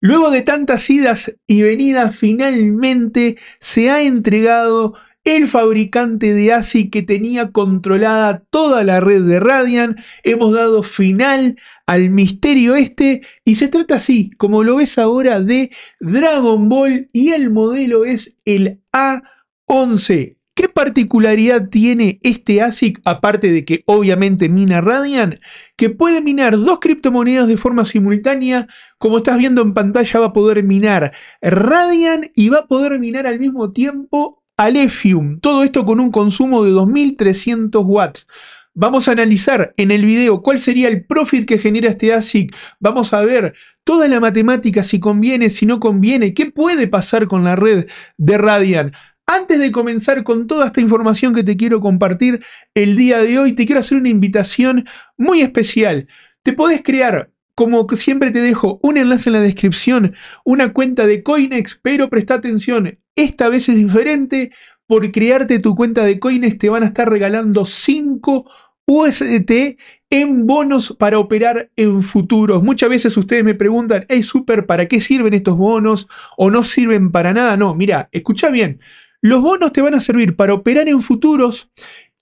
Luego de tantas idas y venidas, finalmente se ha entregado el fabricante de ASI que tenía controlada toda la red de Radian. Hemos dado final al misterio este y se trata así, como lo ves ahora, de Dragon Ball y el modelo es el A11. ¿Qué particularidad tiene este ASIC, aparte de que obviamente mina Radian? Que puede minar dos criptomonedas de forma simultánea. Como estás viendo en pantalla, va a poder minar Radian y va a poder minar al mismo tiempo Alephium. Todo esto con un consumo de 2300 watts. Vamos a analizar en el video cuál sería el profit que genera este ASIC. Vamos a ver toda la matemática, si conviene, si no conviene, qué puede pasar con la red de Radian. Antes de comenzar con toda esta información que te quiero compartir el día de hoy, te quiero hacer una invitación muy especial. Te podés crear, como siempre te dejo, un enlace en la descripción, una cuenta de Coinex, pero presta atención, esta vez es diferente. Por crearte tu cuenta de Coinex te van a estar regalando 5 USDT en bonos para operar en futuros. Muchas veces ustedes me preguntan, hey Super, ¿para qué sirven estos bonos? ¿O no sirven para nada? No, mira, escucha bien. Los bonos te van a servir para operar en futuros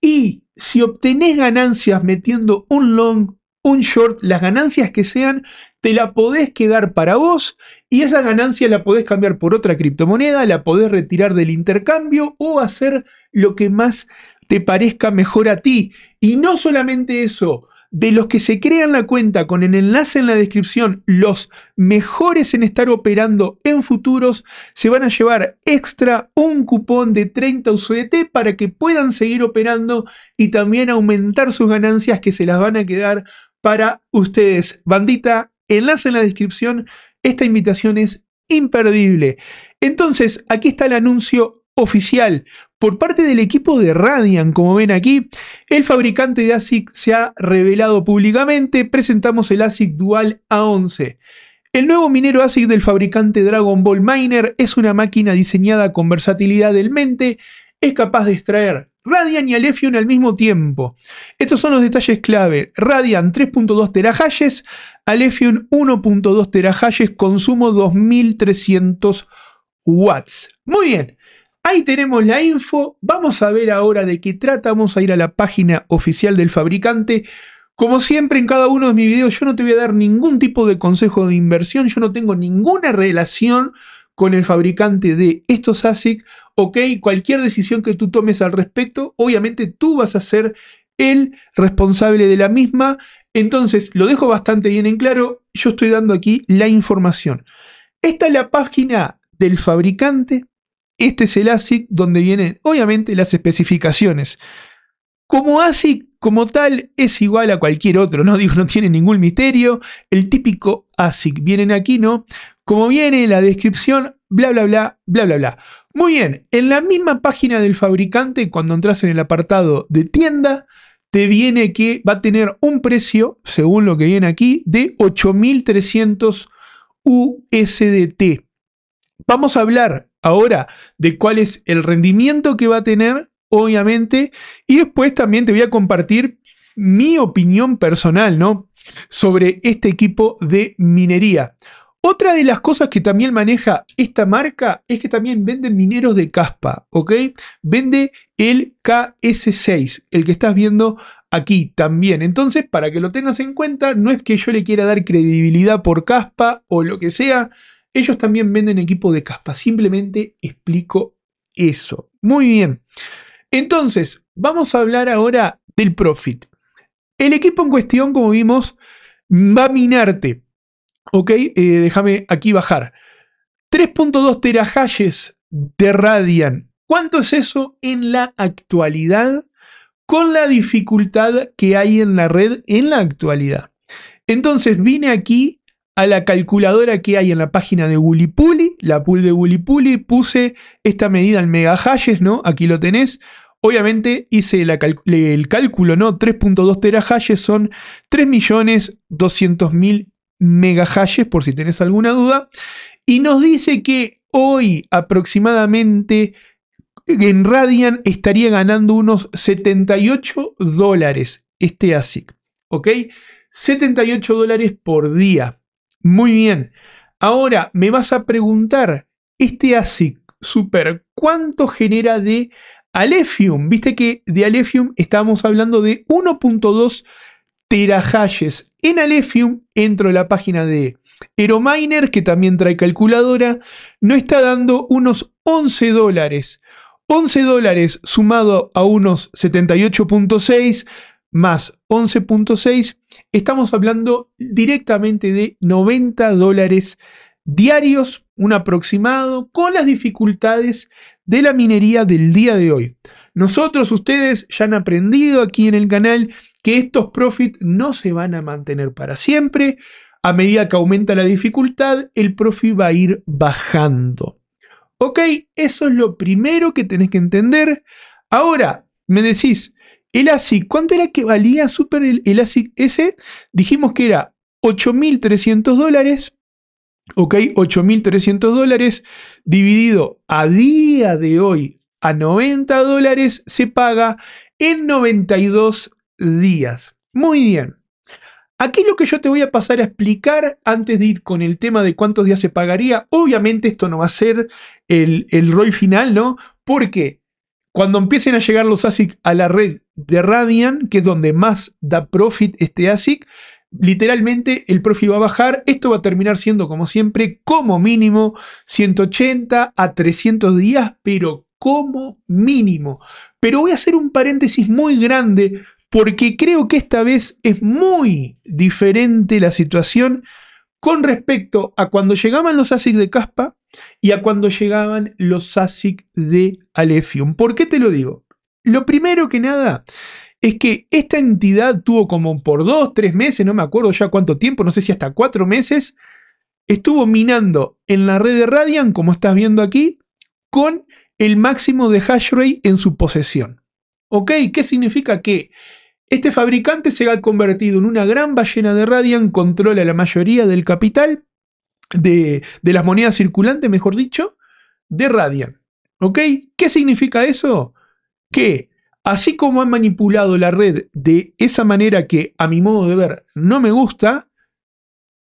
y si obtenés ganancias metiendo un long, un short, las ganancias que sean, te la podés quedar para vos y esa ganancia la podés cambiar por otra criptomoneda, la podés retirar del intercambio o hacer lo que más te parezca mejor a ti. Y no solamente eso, de los que se crean la cuenta con el enlace en la descripción, los mejores en estar operando en futuros, se van a llevar extra un cupón de 30 UCDT para que puedan seguir operando y también aumentar sus ganancias que se las van a quedar para ustedes. Bandita, enlace en la descripción. Esta invitación es imperdible. Entonces, aquí está el anuncio oficial. Por parte del equipo de Radian, como ven aquí, el fabricante de ASIC se ha revelado públicamente, presentamos el ASIC Dual A11. El nuevo minero ASIC del fabricante Dragon Ball Miner es una máquina diseñada con versatilidad del mente, es capaz de extraer Radian y Alephion al mismo tiempo. Estos son los detalles clave. Radian 3.2 terahashes, Alefion 1.2 terahashes, consumo 2300 watts. Muy bien. Ahí tenemos la info. Vamos a ver ahora de qué trata. Vamos a ir a la página oficial del fabricante. Como siempre en cada uno de mis videos yo no te voy a dar ningún tipo de consejo de inversión, yo no tengo ninguna relación con el fabricante de estos ASIC, ok, cualquier decisión que tú tomes al respecto, obviamente tú vas a ser el responsable de la misma, entonces lo dejo bastante bien en claro, yo estoy dando aquí la información. Esta es la página del fabricante, este es el ASIC donde vienen obviamente las especificaciones. Como ASIC como tal es igual a cualquier otro, no digo no tiene ningún misterio, el típico ASIC vienen aquí, ¿no? Como viene la descripción, bla bla bla bla bla bla. Muy bien, en la misma página del fabricante, cuando entras en el apartado de tienda, te viene que va a tener un precio, según lo que viene aquí, de 8300 USDT. Vamos a hablar ahora de cuál es el rendimiento que va a tener, obviamente, y después también te voy a compartir mi opinión personal, ¿no? Sobre este equipo de minería. Otra de las cosas que también maneja esta marca es que también vende mineros de caspa, ¿ok? Vende el KS6, el que estás viendo aquí también. Entonces, para que lo tengas en cuenta, no es que yo le quiera dar credibilidad por caspa o lo que sea, ellos también venden equipo de caspa. Simplemente explico eso. Muy bien. Entonces, vamos a hablar ahora del profit. El equipo en cuestión, como vimos, va a minarte. Ok, eh, déjame aquí bajar. 3.2 terahashes de Radian. ¿Cuánto es eso en la actualidad? Con la dificultad que hay en la red en la actualidad. Entonces vine aquí a la calculadora que hay en la página de Wulipuli, la pool de Wulipuli, puse esta medida en megahashes, ¿no? Aquí lo tenés. Obviamente hice el cálculo, ¿no? 3.2 terahashes son 3.200.000 megahashes, por si tenés alguna duda. Y nos dice que hoy aproximadamente en Radian estaría ganando unos 78 dólares este ASIC, ¿ok? 78 dólares por día. Muy bien. Ahora me vas a preguntar, este ASIC Super, ¿cuánto genera de Alephium? Viste que de Alephium estamos hablando de 1.2 terahashes. En Alephium, entro a la página de Aerominer, que también trae calculadora, no está dando unos 11 dólares. 11 dólares sumado a unos 78.6 más 11.6, estamos hablando directamente de 90 dólares diarios, un aproximado, con las dificultades de la minería del día de hoy. Nosotros, ustedes ya han aprendido aquí en el canal que estos profits no se van a mantener para siempre. A medida que aumenta la dificultad, el profit va a ir bajando. Ok, eso es lo primero que tenés que entender. Ahora, me decís, el ASIC, ¿cuánto era que valía Super el, ASIC ese? Dijimos que era 8.300 dólares. Ok, 8.300 dólares dividido a día de hoy a 90 dólares se paga en 92 días. Muy bien. Aquí lo que yo te voy a pasar a explicar antes de ir con el tema de cuántos días se pagaría, obviamente esto no va a ser el, el ROI final, ¿no? Porque cuando empiecen a llegar los ASIC a la red de Radian, que es donde más da profit este ASIC, literalmente el profit va a bajar. Esto va a terminar siendo, como siempre, como mínimo 180 a 300 días, pero como mínimo. Pero voy a hacer un paréntesis muy grande porque creo que esta vez es muy diferente la situación con respecto a cuando llegaban los ASIC de Caspa y a cuando llegaban los ASIC de Alefium. ¿Por qué te lo digo? Lo primero que nada es que esta entidad tuvo como por dos, tres meses, no me acuerdo ya cuánto tiempo, no sé si hasta cuatro meses, estuvo minando en la red de Radian, como estás viendo aquí, con el máximo de hash rate en su posesión. ¿Ok? ¿Qué significa que este fabricante se ha convertido en una gran ballena de Radian, controla la mayoría del capital, de, las monedas circulantes, mejor dicho, de Radian. ¿Ok? ¿Qué significa eso? Que así como han manipulado la red de esa manera que a mi modo de ver no me gusta,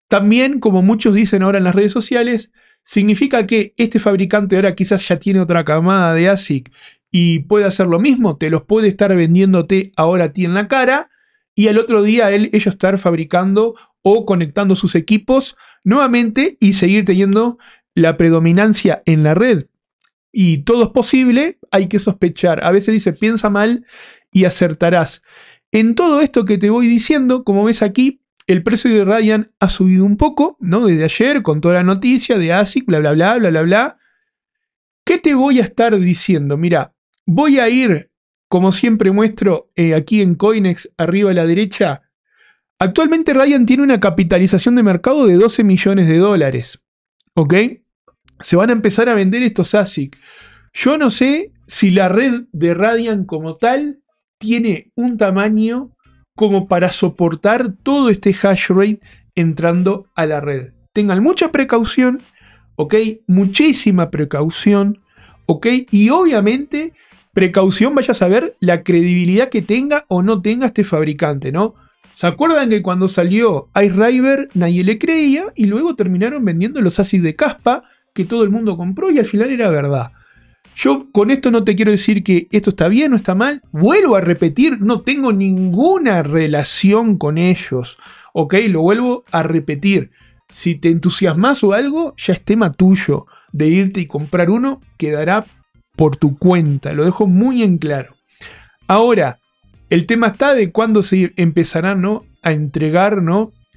también, como muchos dicen ahora en las redes sociales, significa que este fabricante ahora quizás ya tiene otra camada de ASIC y puede hacer lo mismo, te los puede estar vendiéndote ahora a ti en la cara y al otro día él, ellos estar fabricando o conectando sus equipos nuevamente y seguir teniendo la predominancia en la red. Y todo es posible, hay que sospechar. A veces dice, piensa mal y acertarás. En todo esto que te voy diciendo, como ves aquí, el precio de Radian ha subido un poco, ¿no? Desde ayer, con toda la noticia de ASIC, bla, bla, bla, bla, bla, bla. ¿Qué te voy a estar diciendo? Mira, Voy a ir, como siempre muestro, eh, aquí en Coinex, arriba a la derecha. Actualmente Radian tiene una capitalización de mercado de 12 millones de dólares. ¿Ok? Se van a empezar a vender estos ASIC. Yo no sé si la red de Radian como tal tiene un tamaño como para soportar todo este hash rate entrando a la red. Tengan mucha precaución, ¿ok? Muchísima precaución, ¿ok? Y obviamente precaución vayas a ver la credibilidad que tenga o no tenga este fabricante, ¿no? ¿Se acuerdan que cuando salió Ice River nadie le creía y luego terminaron vendiendo los ASIC de caspa que todo el mundo compró y al final era verdad? Yo con esto no te quiero decir que esto está bien o está mal. Vuelvo a repetir, no tengo ninguna relación con ellos. Ok, lo vuelvo a repetir. Si te entusiasmas o algo, ya es tema tuyo de irte y comprar uno, quedará por tu cuenta, lo dejo muy en claro. Ahora, el tema está de cuándo se empezarán ¿no? a entregar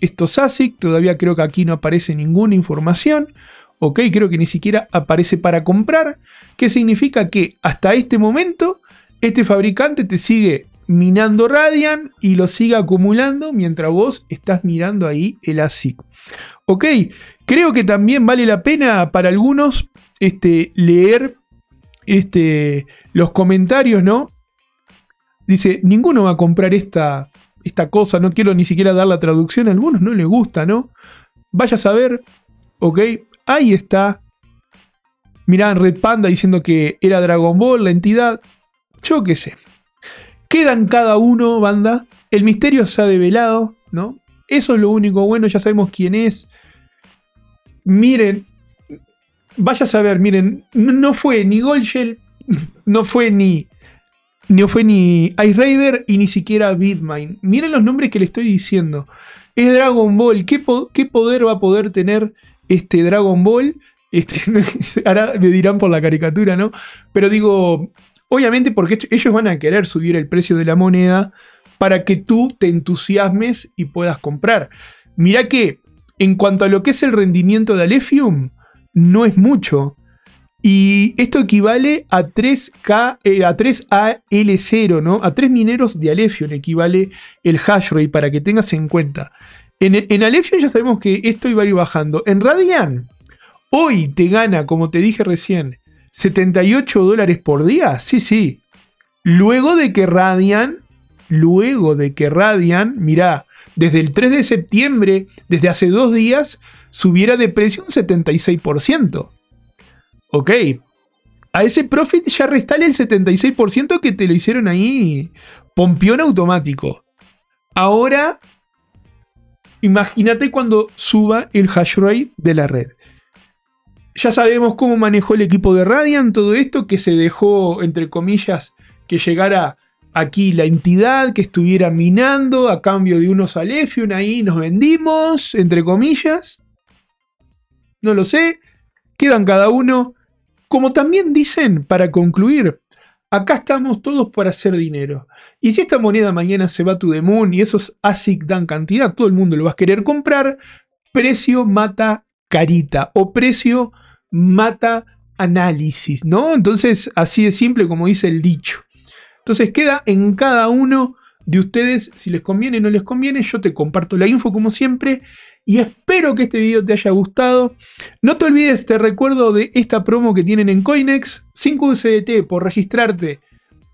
estos ASIC, todavía creo que aquí no aparece ninguna información, ok, creo que ni siquiera aparece para comprar, que significa que hasta este momento este fabricante te sigue minando Radian y lo sigue acumulando mientras vos estás mirando ahí el ASIC. Ok, creo que también vale la pena para algunos este, leer este, los comentarios, ¿no? Dice, ninguno va a comprar esta, esta cosa, no quiero ni siquiera dar la traducción, a algunos no les gusta, ¿no? Vaya a saber, ok, ahí está. Mirá, Red Panda diciendo que era Dragon Ball, la entidad, yo qué sé. Quedan cada uno, banda, el misterio se ha develado, ¿no? Eso es lo único bueno, ya sabemos quién es. Miren, vaya a saber, miren, no fue ni Goldshell, no fue ni. No fue ni Ice Raider y ni siquiera Bitmine. Miren los nombres que le estoy diciendo. Es Dragon Ball. ¿Qué, poder va a poder tener este Dragon Ball? Este, ahora me dirán por la caricatura, ¿no? Pero digo, obviamente porque ellos van a querer subir el precio de la moneda para que tú te entusiasmes y puedas comprar. Mirá que, en cuanto a lo que es el rendimiento de Alephium no es mucho. Y esto equivale a 3K, eh, a 3AL0, ¿no? A 3 mineros de Alephion equivale el hash rate para que tengas en cuenta. En, en Alefion ya sabemos que esto iba a ir bajando. En Radian, hoy te gana, como te dije recién, 78 dólares por día. Sí, sí. Luego de que Radian, luego de que Radian, mirá, desde el 3 de septiembre, desde hace dos días, subiera de precio un 76%. Ok. A ese profit ya restale el 76% que te lo hicieron ahí. Pompión automático. Ahora, imagínate cuando suba el hash rate de la red. Ya sabemos cómo manejó el equipo de Radian todo esto, que se dejó, entre comillas, que llegara aquí la entidad que estuviera minando a cambio de unos Alefion, ahí nos vendimos, entre comillas. No lo sé, quedan cada uno. Como también dicen, para concluir, acá estamos todos para hacer dinero. Y si esta moneda mañana se va a tu the y esos ASIC dan cantidad, todo el mundo lo va a querer comprar, precio mata carita o precio mata análisis, ¿no? Entonces, así de simple como dice el dicho. Entonces queda en cada uno de ustedes si les conviene o no les conviene. Yo te comparto la info como siempre y espero que este video te haya gustado. No te olvides, te recuerdo de esta promo que tienen en Coinex. 5 USDT por registrarte.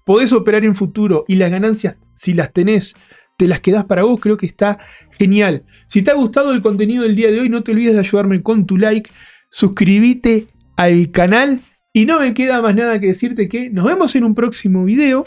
Podés operar en futuro y las ganancias, si las tenés, te las quedás para vos. Creo que está genial. Si te ha gustado el contenido del día de hoy, no te olvides de ayudarme con tu like. Suscríbete al canal. Y no me queda más nada que decirte que nos vemos en un próximo video.